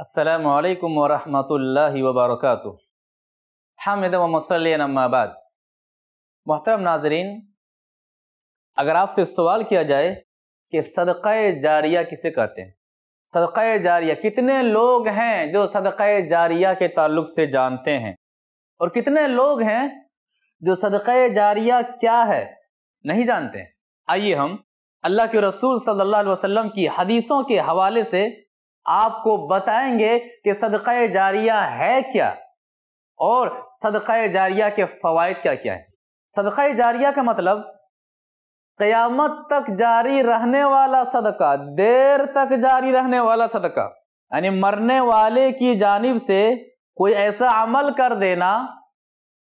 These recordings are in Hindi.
असलकम वरहमल वबरक हामिद वमसलमाबाद मोहतरम नाजरीन अगर आपसे सवाल किया जाए कि सदक़ जारिया किसे कहते हैं सदक़ जारिया कितने लोग हैं जो सदक़ जारिया के ताल्लुक से जानते हैं और कितने लोग हैं जो सदक़ जारिया क्या है नहीं जानते आइए हम अल्लाह के रसूल सल्लल्लाहु अलैहि वसल्लम की हदीसों के हवाले से आपको बताएंगे कि सदक़ जारिया है क्या और सदक़ जारिया के फ़वाद क्या क्या है सदक़ जारिया का मतलब क़यामत तक जारी रहने वाला सदका देर तक जारी रहने वाला सदका यानी मरने वाले की जानब से कोई ऐसा अमल कर देना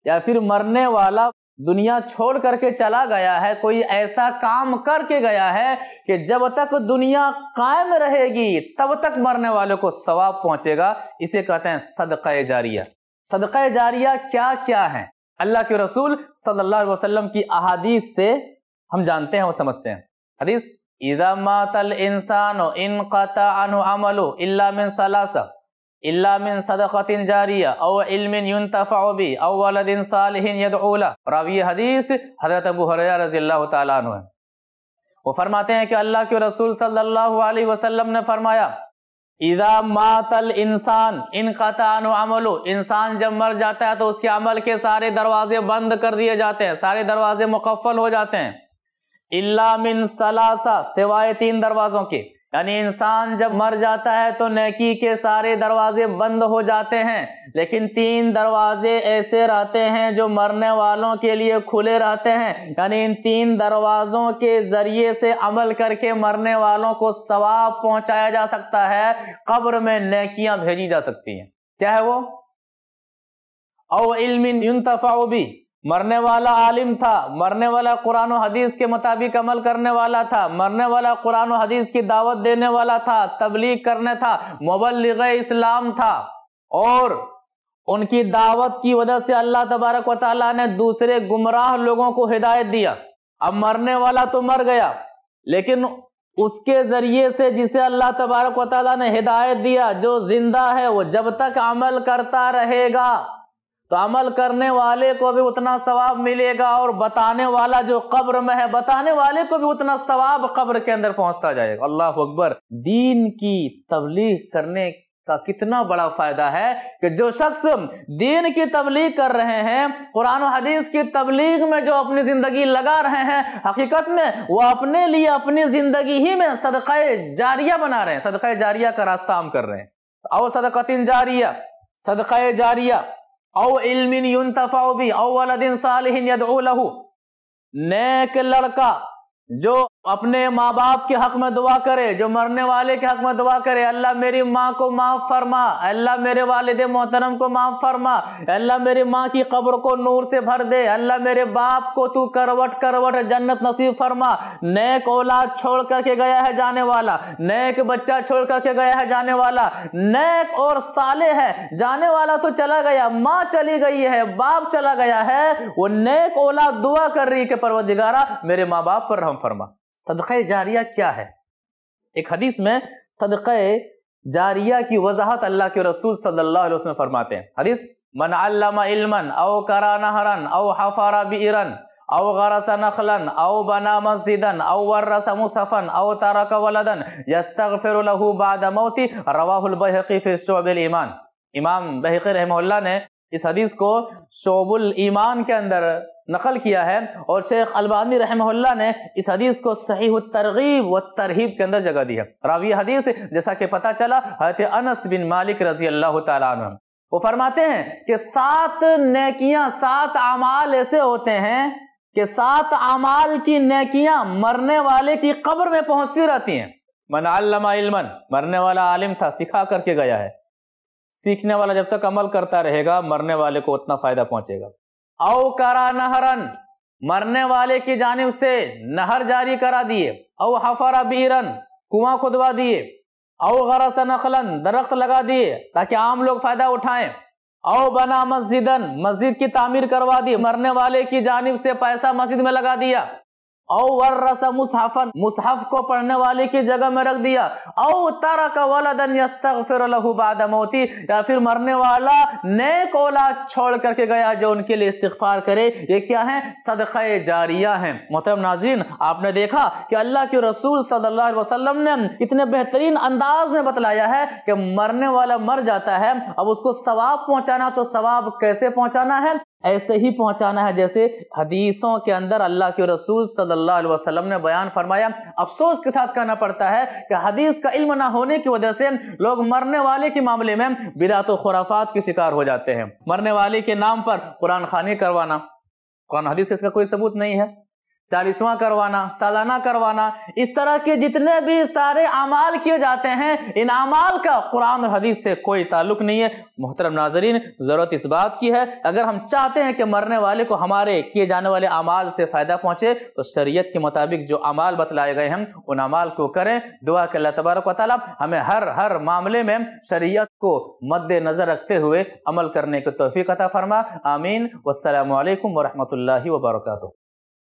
या फिर मरने वाला दुनिया छोड़ करके चला गया है कोई ऐसा काम करके गया है कि जब तक दुनिया कायम रहेगी तब तक मरने वालों को सवाब पहुंचेगा इसे कहते हैं सदक़ जारिया सदक़ जारिया क्या क्या है अल्लाह के रसूल सल्लल्लाहु अलैहि वसल्लम की अहादीस से हम जानते हैं और समझते हैं हदीस इदा मातल इंसान इन कता अमलो इल्ला सलासा इल्ला मिन सदकतिन जारिया औ इल्मिन इलमिन यून औ वलदिन सालिहिन यदउला रावी हदीस हज़रत अबू हुरैरा रज़ी अल्लाह तआला ने वो फरमाते हैं कि अल्लाह के रसूल सल्लल्लाहु अलैहि वसल्लम ने फरमाया इदा मातल इंसान इन कतान अमलो इंसान जब मर जाता है तो उसके अमल के सारे दरवाजे बंद कर दिए जाते हैं सारे दरवाजे मुकफ़ल हो जाते हैं इल्ला मिन सलासा सिवाय तीन दरवाज़ों के यानी इंसान जब मर जाता है तो नेकी के सारे दरवाजे बंद हो जाते हैं लेकिन तीन दरवाजे ऐसे रहते हैं जो मरने वालों के लिए खुले रहते हैं यानी इन तीन दरवाजों के जरिए से अमल करके मरने वालों को सवाब पहुंचाया जा सकता है कब्र में नेकियां भेजी जा सकती हैं क्या है वो औ इल्म भी मरने वाला आलिम था मरने वाला कुरान हदीस के मुताबिक अमल करने वाला था मरने वाला कुरान हदीस की दावत देने वाला था तबलीग करने था मुबलग इस्लाम था और उनकी दावत की वजह से अल्लाह तबारक वाली ने दूसरे गुमराह लोगों को हिदायत दिया अब मरने वाला तो मर गया लेकिन उसके जरिए से जिसे अल्लाह तबारक वाली ने हिदायत दिया जो जिंदा है वो जब तक अमल करता रहेगा तो अमल करने वाले को भी उतना सवाब मिलेगा और बताने वाला जो कब्र में है बताने वाले को भी उतना सवाब कब्र के अंदर पहुंचता जाएगा अल्लाह अकबर दीन की तबलीग करने का कितना बड़ा फायदा है कि जो शख्स दीन की तबलीग कर रहे हैं कुरान हदीस की तबलीग में जो अपनी जिंदगी लगा रहे हैं हकीकत में वो अपने लिए अपनी जिंदगी ही में सदक़ जारिया बना रहे हैं सदक़ जारिया का रास्ता हम कर रहे हैं और सदकतिन जारिया सदक़ जारिया او علم ينتفع به او ولد صالح يدعو له نیک لڑکا जो अपने माँ बाप के हक में दुआ करे जो मरने वाले के हक में दुआ करे अल्लाह मेरी माँ को माफ़ फरमा अल्लाह मेरे वालद मोहतरम को माफ़ फरमा अल्लाह मेरी माँ की कब्र को नूर से भर दे अल्लाह मेरे बाप को तू करवट करवट जन्नत नसीब फरमा नेक औलाद छोड़ करके गया है जाने वाला नेक बच्चा छोड़ करके गया है जाने वाला नेक और साले है जाने वाला तो चला गया माँ चली गई है बाप चला गया है वो नेक औलाद दुआ कर रही है कि परवदिगारा मेरे माँ बाप पर रहम काम फरमा सदक़ जारिया क्या है एक हदीस में सदक़ जारिया की वजाहत अल्लाह के रसूल सल्लल्लाहु अलैहि वसल्लम फरमाते हैं हदीस मन अल्लामा इल्मन औ करा नहरन औ हफारा बिरन औ गरस नखलन औ बना मस्जिदन औ वर्रस मुसफन औ तरक वलदन यस्तगफिर लहू बाद मौती रवाहुल बहकी फी शुअबिल ईमान इमाम बहकी रहमहुल्लाह ने इस हदीस को शोबुल ईमान के अंदर नकल किया है और शेख अलबानी रहमल्ला ने इस हदीस को सही तरगीब व तरहीब के अंदर जगह दी है रावी हदीस जैसा कि पता चला हरत अनस बिन मालिक रजी अल्लाह त वो फरमाते हैं कि सात नेकियां सात अमाल ऐसे होते हैं कि सात अमाल की नेकियां मरने वाले की कब्र में पहुंचती रहती हैं मन इल्मन मरने वाला आलिम था सिखा करके गया है सीखने वाला जब तक अमल करता रहेगा मरने वाले को उतना फायदा पहुंचेगा औ करा नहरन मरने वाले की जानब से नहर जारी करा दिए औ हफरा बीरन कुआं खुदवा दिए औ गरस नखलन दरख्त लगा दिए ताकि आम लोग फायदा उठाएं औ बना मस्जिदन मस्जिद की तामीर करवा दी मरने वाले की जानब से पैसा मस्जिद में लगा दिया मुसहफन मुसहफ को पढ़ने वाले की जगह में रख दिया औ तरक वलदन यस्तगफिर बाद मोती या फिर मरने वाला नए कोला छोड़ करके गया जो उनके लिए इस्तार करे ये क्या है सदक़े जारिया है मोहतरम नाजरीन आपने देखा कि अल्लाह के रसूल सल्लल्लाहु अलैहि वसल्लम ने इतने बेहतरीन अंदाज में बतलाया है कि मरने वाला मर जाता है अब उसको सवाब पहुँचाना तो सवाब कैसे पहुँचाना है ऐसे ही पहुंचाना है जैसे हदीसों के अंदर अल्लाह के रसूल सल्लल्लाहु अलैहि वसल्लम ने बयान फरमाया अफसोस के साथ कहना पड़ता है कि हदीस का इल्म ना होने की वजह से लोग मरने वाले के मामले में बिदात खुराफात के शिकार हो जाते हैं मरने वाले के नाम पर कुरान खानी करवाना कुरान हदीस इसका कोई सबूत नहीं है चालीसवां करवाना सालाना करवाना इस तरह के जितने भी सारे अमाल किए जाते हैं इन अमाल का कुरान और हदीस से कोई ताल्लुक नहीं है मोहतरम नाजरीन ज़रूरत इस बात की है अगर हम चाहते हैं कि मरने वाले को हमारे किए जाने वाले अमाल से फ़ायदा पहुंचे तो शरीयत के मुताबिक जो अमाल बतलाए गए हैं उन अमाल को करें दुआ के अल्लाह तबारक वाली हमें हर हर मामले में शरीयत को मद्देनज़र रखते हुए अमल करने की तोफ़ी कथा फरमा आमीन वालकम वरहमल वर्का